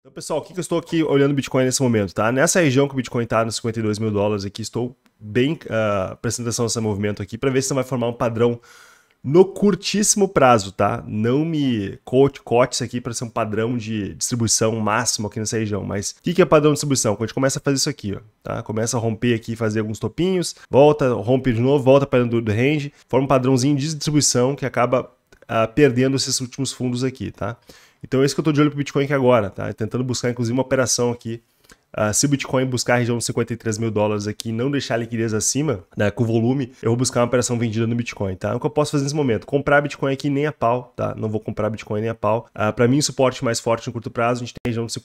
Então, pessoal, o que, que eu estou aqui olhando o Bitcoin nesse momento, tá? Nessa região que o Bitcoin está, nos 52 mil dólares aqui, estou bem uh, prestando atenção nesse movimento aqui para ver se não vai formar um padrão no curtíssimo prazo, tá? Não me cote, cote isso aqui para ser um padrão de distribuição máximo aqui nessa região, mas o que, que é padrão de distribuição? Quando a gente começa a fazer isso aqui, ó, tá? Começa a romper aqui, fazer alguns topinhos, volta, rompe de novo, volta para dentro do range, forma um padrãozinho de distribuição que acaba uh, perdendo esses últimos fundos aqui, tá? Então é isso que eu estou de olho para o Bitcoin aqui agora, tá? Tentando buscar, inclusive, uma operação aqui. Uh, se o Bitcoin buscar a região dos 53 mil dólares aqui e não deixar a liquidez acima, né, com volume, eu vou buscar uma operação vendida no Bitcoin, tá? O que eu posso fazer nesse momento? Comprar Bitcoin aqui nem a pau, tá? Não vou comprar Bitcoin nem a pau. Uh, ah, para mim, o suporte mais forte no curto prazo, a gente tem a região dos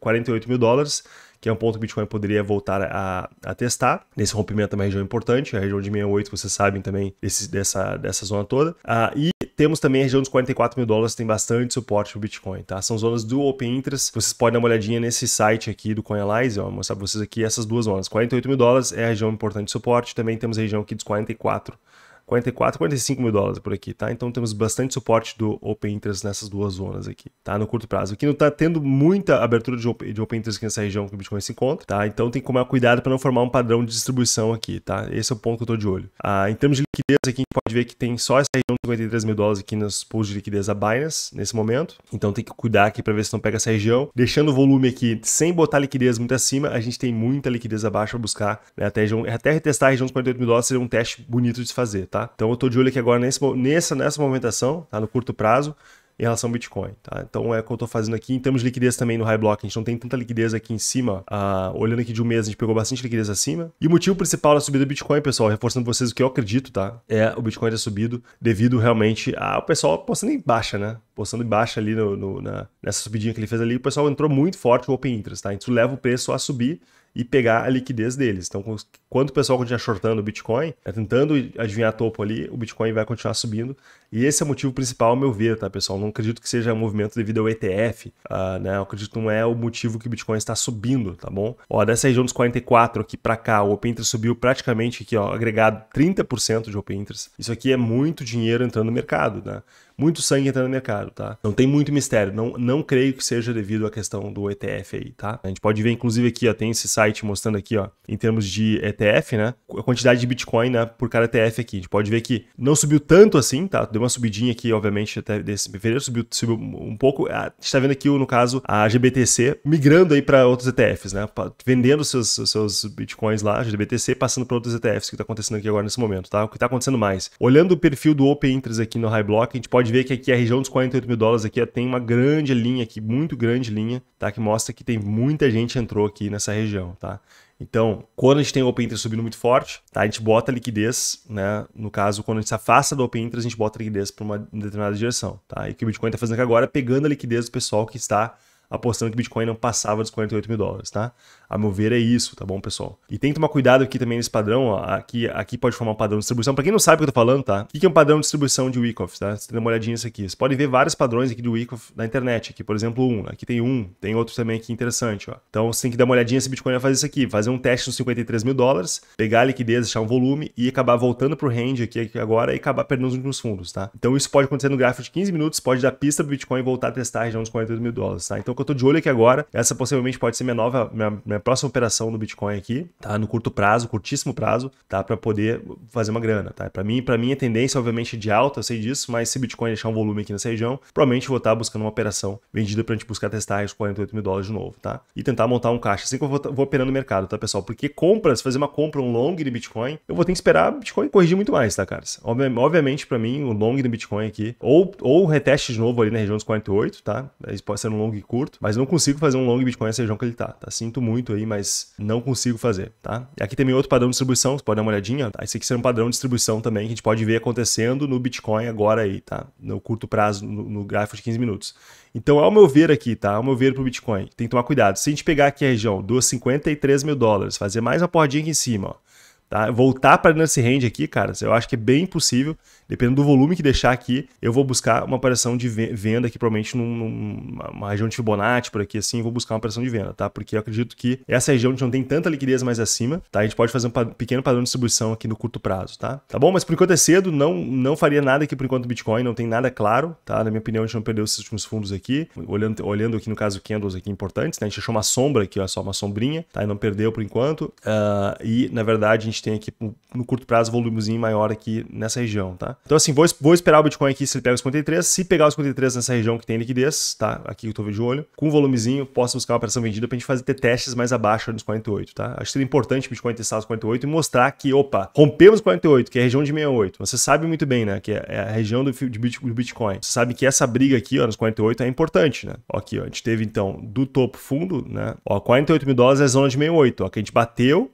48 mil dólares, que é um ponto que o Bitcoin poderia voltar a, a testar. Nesse rompimento é uma região importante, é a região de 68, vocês sabem também desse, dessa, dessa zona toda. Uh, e temos também a região dos 44 mil dólares, tem bastante suporte pro Bitcoin, tá? São zonas do Open Interest. Vocês podem dar uma olhadinha nesse site aqui do CoinAlyze, ó, vou mostrar pra vocês aqui essas duas zonas. 48 mil dólares é a região importante de suporte, também temos a região aqui dos 44 44, 45 mil dólares por aqui, tá? Então temos bastante suporte do Open Interest nessas duas zonas aqui, tá? No curto prazo. Aqui não tá tendo muita abertura de Open, de open Interest nessa região que o Bitcoin se encontra, tá? Então tem que tomar cuidado para não formar um padrão de distribuição aqui, tá? Esse é o ponto que eu tô de olho. Ah, em termos de liquidez aqui, a gente pode ver que tem só essa região de 53 mil dólares aqui nos pools de liquidez da Binance nesse momento. Então tem que cuidar aqui para ver se não pega essa região. Deixando o volume aqui sem botar liquidez muito acima, a gente tem muita liquidez abaixo para buscar. Né? Até, região, até retestar a região de 48 mil dólares seria um teste bonito de se fazer, tá? Então eu estou de olho aqui agora nesse, nessa, nessa movimentação, tá? No curto prazo em relação ao Bitcoin, tá? Então é o que eu estou fazendo aqui. Em termos de liquidez também no High Block, a gente não tem tanta liquidez aqui em cima. Ah, olhando aqui de um mês, a gente pegou bastante liquidez acima. E o motivo principal da subida do Bitcoin, pessoal, reforçando vocês o que eu acredito, tá? É o Bitcoin ter subido devido realmente ao pessoal postando em baixa, né? Postando em baixa ali no, no, na, nessa subidinha que ele fez ali, o pessoal entrou muito forte no Open Interest, tá? Isso leva o preço a subir e pegar a liquidez deles. Então, quando o pessoal continuar shortando o Bitcoin, né, tentando adivinhar topo ali, o Bitcoin vai continuar subindo e esse é o motivo principal, ao meu ver, tá, pessoal? Não acredito que seja movimento devido ao ETF, uh, ah, né? Eu acredito que não é o motivo que o Bitcoin está subindo, tá bom? Ó, dessa região dos 44 aqui para cá, o Open Interest subiu praticamente aqui, ó, agregado 30% de Open Interest. Isso aqui é muito dinheiro entrando no mercado, né? muito sangue entrando no mercado, tá? Não tem muito mistério, não, não creio que seja devido à questão do ETF aí, tá? A gente pode ver, inclusive, aqui, ó, tem esse site mostrando aqui, ó, em termos de ETF, né? A quantidade de Bitcoin, né, por cada ETF aqui. A gente pode ver que não subiu tanto assim, tá? deu uma subidinha aqui, obviamente, até desse fevereiro subiu, subiu um pouco. A gente está vendo aqui, no caso, a GBTC migrando aí para outros ETFs, né? Vendendo seus, seus bitcoins lá, GBTC, passando para outros ETFs, que está acontecendo aqui agora nesse momento, tá? O que está acontecendo mais? Olhando o perfil do Open Interest aqui no High Block, a gente pode ver que aqui a região dos 48 mil dólares aqui tem uma grande linha aqui, muito grande linha, tá? Que mostra que tem muita gente entrou aqui nessa região, tá? Então, quando a gente tem o Open Interest subindo muito forte, tá? a gente bota liquidez, né? No caso, quando a gente se afasta do Open Interest, a gente bota liquidez para uma determinada direção. Tá? E o que o Bitcoin está fazendo aqui agora é pegando a liquidez do pessoal que está apostando que o Bitcoin não passava dos 48 mil dólares. Tá? A meu ver, é isso, tá bom, pessoal? E tem que tomar cuidado aqui também nesse padrão, ó, aqui, aqui pode formar um padrão de distribuição. Para quem não sabe o que eu tô falando, tá? O que é um padrão de distribuição de Wyckoff, tá? Você tem uma olhadinha nisso aqui. Você pode ver vários padrões aqui do Wyckoff na internet, aqui, por exemplo, um. Aqui tem um, tem outro também aqui interessante, ó. Então você tem que dar uma olhadinha se o Bitcoin vai fazer isso aqui, fazer um teste nos 53 mil dólares, pegar a liquidez, achar um volume e acabar voltando pro range aqui, aqui agora e acabar perdendo os últimos fundos, tá? Então isso pode acontecer no gráfico de 15 minutos, pode dar pista pro Bitcoin voltar a testar a região dos 48 mil dólares, tá? Então o que eu tô de olho aqui agora, essa possivelmente pode ser minha nova, minha, minha minha próxima operação no Bitcoin aqui, tá? No curto prazo, curtíssimo prazo, tá? Para poder fazer uma grana, tá? Para mim, para mim a tendência obviamente de alta, eu sei disso, mas se Bitcoin deixar um volume aqui nessa região, provavelmente vou estar tá buscando uma operação vendida para gente buscar testar os 48 mil dólares de novo, tá? E tentar montar um caixa assim que eu vou, vou operando no mercado, tá, pessoal? Porque compras, fazer uma compra um long de Bitcoin, eu vou ter que esperar Bitcoin corrigir muito mais, tá, cara? Obviamente para mim o long de Bitcoin aqui ou ou reteste de novo ali na região dos 48, tá? Isso pode ser um long curto, mas não consigo fazer um long Bitcoin nessa região que ele tá, tá? Sinto muito muito aí, mas não consigo fazer, tá? E aqui também outro padrão de distribuição, você pode dar uma olhadinha. Tá? Esse aqui será um padrão de distribuição também que a gente pode ver acontecendo no Bitcoin agora aí, tá? No curto prazo, no, no gráfico de 15 minutos. Então, ao meu ver aqui, tá? Ao meu ver pro Bitcoin, tem que tomar cuidado. Se a gente pegar aqui a região dos 53 mil dólares, fazer mais uma porradinha aqui em cima, ó Tá? Voltar para nesse range aqui, cara, eu acho que é bem possível, dependendo do volume que deixar aqui, eu vou buscar uma operação de venda aqui, provavelmente numa região de Fibonacci, por aqui assim, vou buscar uma operação de venda, tá? Porque eu acredito que essa região não tem tanta liquidez mais acima, tá? A gente pode fazer um pequeno padrão de distribuição aqui no curto prazo, tá? Tá bom? Mas por enquanto é cedo, não, não faria nada aqui por enquanto do Bitcoin, não tem nada claro, tá? Na minha opinião, a gente não perdeu esses últimos fundos aqui, olhando, olhando aqui no caso candles aqui importantes, né? A gente achou uma sombra aqui, ó, só, uma sombrinha, tá? E não perdeu por enquanto, uh, e na verdade a gente gente tem aqui no curto prazo volumezinho maior aqui nessa região, tá? Então assim, vou, vou esperar o Bitcoin aqui se ele pega os 53, se pegar os 53 nessa região que tem liquidez, tá? Aqui eu tô de olho, com volumezinho, posso buscar uma operação vendida pra gente fazer ter testes mais abaixo dos 48, tá? Acho que seria importante o Bitcoin testar os 48 e mostrar que, opa, rompemos 48, que é a região de 68. Você sabe muito bem, né, que é, é a região do, do Bitcoin. Você sabe que essa briga aqui, ó, nos 48 é importante, né? Ó, aqui, ó, a gente teve então do topo fundo, né? Ó, 48 mil dólares é a zona de 68, ó, que a gente bateu,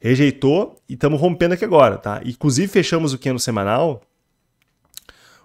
Rejeitou e estamos rompendo aqui agora, tá? Inclusive fechamos o candle semanal,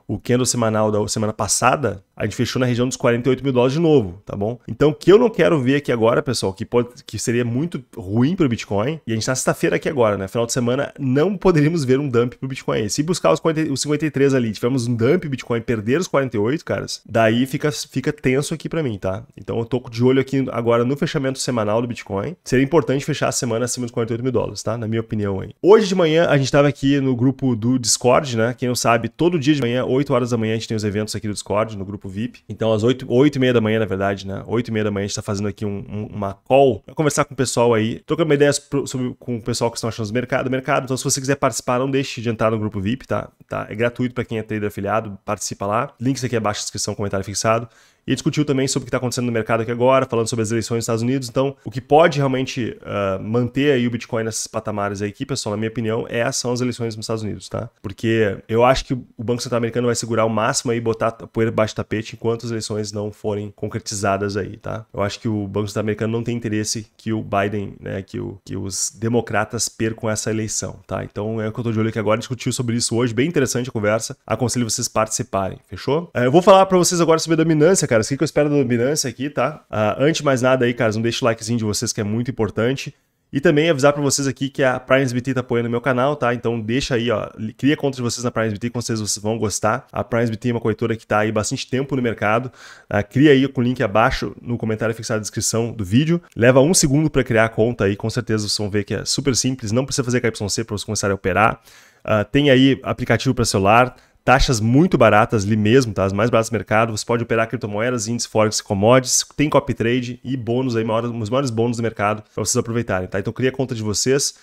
o candle semanal da semana passada, a gente fechou na região dos 48 mil dólares de novo, tá bom? Então, o que eu não quero ver aqui agora, pessoal, que, pode, que seria muito ruim para o Bitcoin, e a gente está sexta-feira aqui agora, né? Final de semana, não poderíamos ver um dump para o Bitcoin. Se buscar os, 40, os 53 ali, tivemos um dump Bitcoin, perder os 48, caras, daí fica, fica tenso aqui para mim, tá? Então, eu tô de olho aqui agora no fechamento semanal do Bitcoin. Seria importante fechar a semana acima dos 48 mil dólares, tá? Na minha opinião aí. Hoje de manhã, a gente estava aqui no grupo do Discord, né? Quem não sabe, todo dia de manhã, 8 horas da manhã, a gente tem os eventos aqui do Discord, no grupo grupo VIP. Então, às 8, 8 e meia da manhã, na verdade, né? 8 e meia da manhã, a gente tá fazendo aqui um, um, uma call pra conversar com o pessoal aí, trocando uma ideia sobre, com o pessoal que estão achando do mercado, mercado. Então, se você quiser participar, não deixe de entrar no grupo VIP, tá? tá? É gratuito para quem é trader afiliado, participa lá. Links aqui abaixo na descrição, comentário fixado. E discutiu também sobre o que está acontecendo no mercado aqui agora, falando sobre as eleições nos Estados Unidos. Então, o que pode realmente uh, manter aí o Bitcoin nesses patamares aí, aqui pessoal, na minha opinião, é, são as eleições nos Estados Unidos, tá? Porque eu acho que o Banco Central Americano vai segurar o máximo aí, botar a poeira baixo do tapete enquanto as eleições não forem concretizadas aí, tá? Eu acho que o Banco Central Americano não tem interesse que o Biden, né, que, o, que os democratas percam essa eleição, tá? Então, é o que eu tô de olho aqui agora, discutiu sobre isso hoje, bem interessante a conversa. Aconselho vocês participarem, fechou? Ah, eu vou falar para vocês agora sobre a dominância, caras? O que, eu espero da dominância aqui, tá? Uh, antes de mais nada aí, caras, não deixe o likezinho de vocês que é muito importante. E também avisar para vocês aqui que a PrimeSBT está apoiando o meu canal, tá? Então deixa aí, ó, cria conta de vocês na PrimeSBT, com vocês vocês vão gostar. A PrimeSBT é uma corretora que está aí bastante tempo no mercado. Uh, cria aí com o link abaixo no comentário fixado na descrição do vídeo. Leva um segundo para criar a conta aí, com certeza vocês vão ver que é super simples, não precisa fazer KYC para vocês começarem a operar. Uh, tem aí aplicativo para celular, taxas muito baratas ali mesmo, tá? As mais baratas do mercado. Você pode operar criptomoedas, índices, forex, commodities, tem copy trade e bônus aí, maior, os maiores bônus do mercado para vocês aproveitarem, tá? Então cria a conta de vocês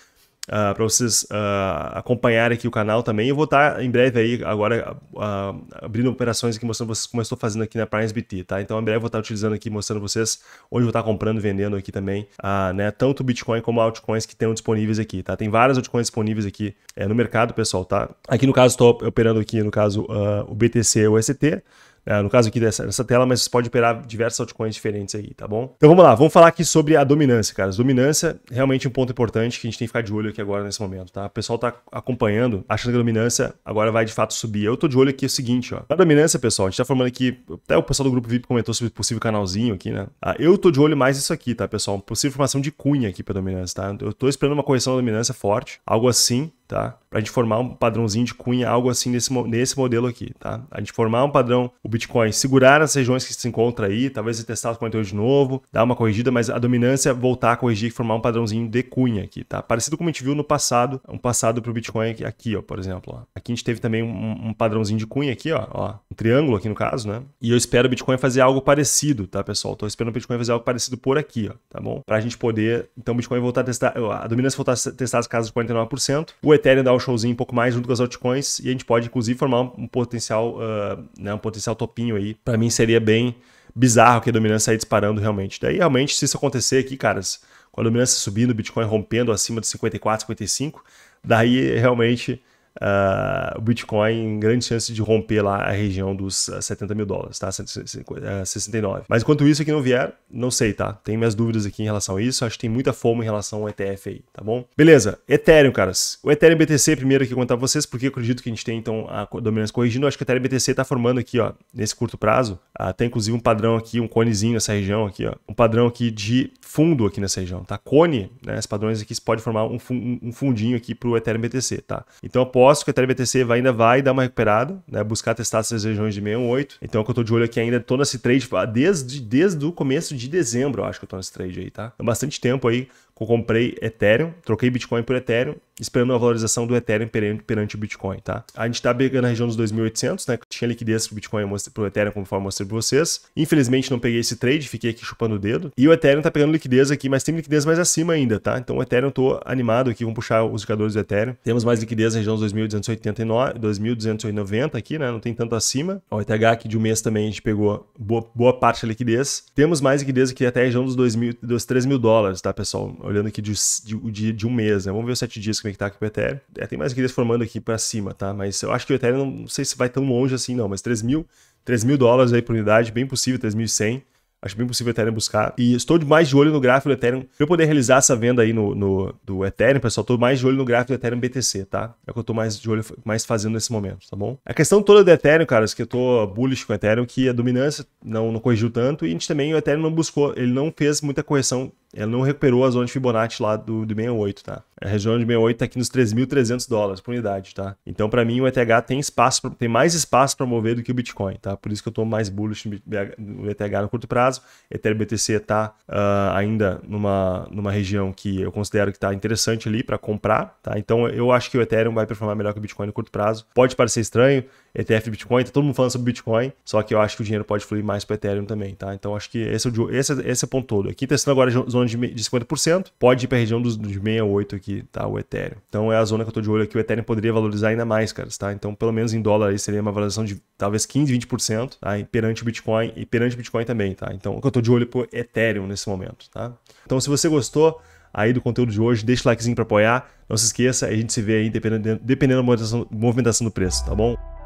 Uh, ah, para vocês uh, acompanharem aqui o canal também. Eu vou estar tá em breve aí, agora, uh, abrindo operações aqui, mostrando vocês como eu estou fazendo aqui na PrimeSBT, tá? Então, em breve eu vou estar tá utilizando aqui, mostrando vocês onde eu vou estar tá comprando comprando vendendo aqui também, né? Tanto Bitcoin como altcoins que tenham disponíveis aqui, tá? Tem várias altcoins disponíveis aqui é, no mercado, pessoal, tá? Aqui, no caso, estou operando aqui, no caso, o BTC e o ST, é, no caso aqui dessa, dessa tela, mas você pode operar diversas altcoins diferentes aí, tá bom? Então vamos lá, vamos falar aqui sobre a dominância, cara. dominância realmente um ponto importante que a gente tem que ficar de olho aqui agora nesse momento, tá? O pessoal tá acompanhando, achando que a dominância agora vai de fato subir. Eu tô de olho aqui é o seguinte, ó. Na dominância, pessoal, a gente tá formando aqui, até o pessoal do grupo VIP comentou sobre possível canalzinho aqui, né? Ah, eu tô de olho mais isso aqui, tá, pessoal? Possível formação de cunha aqui pra dominância, tá? Eu tô esperando uma correção da dominância forte, algo assim, tá? Para gente formar um padrãozinho de cunha, algo assim nesse, nesse modelo aqui, tá? A gente formar um padrão, o Bitcoin segurar as regiões que se encontra aí, talvez testar os 42 de novo, dar uma corrigida, mas a dominância é voltar a corrigir e formar um padrãozinho de cunha aqui, tá? Parecido como a gente viu no passado, um passado para o Bitcoin aqui, aqui, ó, por exemplo. Ó. Aqui a gente teve também um, um, padrãozinho de cunha aqui, ó, ó, um triângulo aqui no caso, né? E eu espero o Bitcoin fazer algo parecido, tá, pessoal? Tô esperando o Bitcoin fazer algo parecido por aqui, ó, tá bom? Para a gente poder, então, o Bitcoin voltar a testar, a dominância voltar a testar as casas de 49%, o Ethereum dar um showzinho um pouco mais junto com as altcoins e a gente pode, inclusive, formar um potencial, uh, né, um potencial topinho aí. Para mim seria bem bizarro que a dominância sair disparando realmente. Daí, realmente, se isso acontecer aqui, caras, com a dominância subindo, o Bitcoin rompendo acima de 54, 55, daí realmente Uh, o Bitcoin grande chance de romper lá a região dos 70 ah, mil dólares, tá? 69. Ah, Mas enquanto isso aqui não vier, não sei, tá? Tem minhas dúvidas aqui em relação a isso. Acho que tem muita fome em relação ao ETF aí, tá bom? Beleza, Ethereum, caras. O Ethereum BTC primeiro aqui contar pra vocês, porque acredito que a gente tem então a dominância corrigindo. acho que o Ethereum BTC tá formando aqui, ó, nesse curto prazo. Uh, tem inclusive um padrão aqui, um conezinho nessa região aqui, ó. Um padrão aqui de fundo aqui nessa região, tá? Cone, né? Esses padrões aqui pode formar um, fundinho aqui pro Ethereum BTC, tá? Então, após aposto que a Ethereum BTC ainda vai dar uma recuperada, né? Buscar testar essas regiões de 68. Então, é que eu tô de olho aqui ainda, tô nesse trade tipo, ah, desde, desde o começo de dezembro, eu acho que eu tô nesse trade aí, tá? É bastante tempo aí eu comprei Ethereum, troquei Bitcoin por Ethereum, esperando a valorização do Ethereum perante o Bitcoin, tá? A gente tá pegando a região dos 2.800, né? Tinha liquidez pro Bitcoin, pro Ethereum, conforme eu mostrei pra vocês. Infelizmente não peguei esse trade, fiquei aqui chupando o dedo. E o Ethereum tá pegando liquidez aqui, mas tem liquidez mais acima ainda, tá? Então o Ethereum eu tô animado aqui, vamos puxar os indicadores do Ethereum. Temos mais liquidez na região dos 2.289, 2.290 aqui, né? Não tem tanto acima. O ETH aqui de um mês também a gente pegou boa, boa parte da liquidez. Temos mais liquidez aqui até a região dos, 2 mil, dos 3 mil dólares, tá, pessoal? olhando aqui de, de, de um mês, né? Vamos ver os sete dias como é que tá aqui o Ethereum. É, tem mais guias formando aqui para cima, tá? Mas eu acho que o Ethereum, não, não sei se vai tão longe assim não, mas 3 mil, 3 mil dólares aí por unidade, bem possível, 3.100. Acho bem possível o Ethereum buscar. E estou mais de olho no gráfico do Ethereum. Para eu poder realizar essa venda aí no, no, do Ethereum, pessoal, estou mais de olho no gráfico do Ethereum BTC, tá? É o que eu estou mais de olho, mais fazendo nesse momento, tá bom? A questão toda do Ethereum, cara, é que eu estou bullish com o Ethereum, que a dominância não, não corrigiu tanto e a gente também, o Ethereum não buscou, ele não fez muita correção ela não recuperou a zona de Fibonacci lá do, do 68, tá? A região de 68 tá aqui nos 3.300 dólares por unidade, tá? Então, para mim, o ETH tem espaço, pra, tem mais espaço para mover do que o Bitcoin, tá? Por isso que eu tô mais bullish no ETH no curto prazo. Ethereum BTC tá uh, ainda numa, numa região que eu considero que tá interessante ali para comprar, tá? Então, eu acho que o Ethereum vai performar melhor que o Bitcoin no curto prazo. Pode parecer estranho, ETF Bitcoin, tá todo mundo falando sobre Bitcoin, só que eu acho que o dinheiro pode fluir mais para Ethereum também, tá? Então, acho que esse é o, esse, é, esse é o ponto todo. Aqui testando agora a zona zona de 50%, pode ir para a região dos, de 68 aqui, tá? O Ethereum. Então é a zona que eu estou de olho aqui. O Ethereum poderia valorizar ainda mais, cara, tá? Então, pelo menos em dólar aí seria uma valorização de talvez 15, 20%, tá? E perante o Bitcoin e perante o Bitcoin também, tá? Então, eu estou de olho é pro Ethereum nesse momento, tá? Então, se você gostou aí do conteúdo de hoje, deixa o likezinho para apoiar. Não se esqueça, a gente se vê aí dependendo, dependendo da movimentação do preço, tá bom?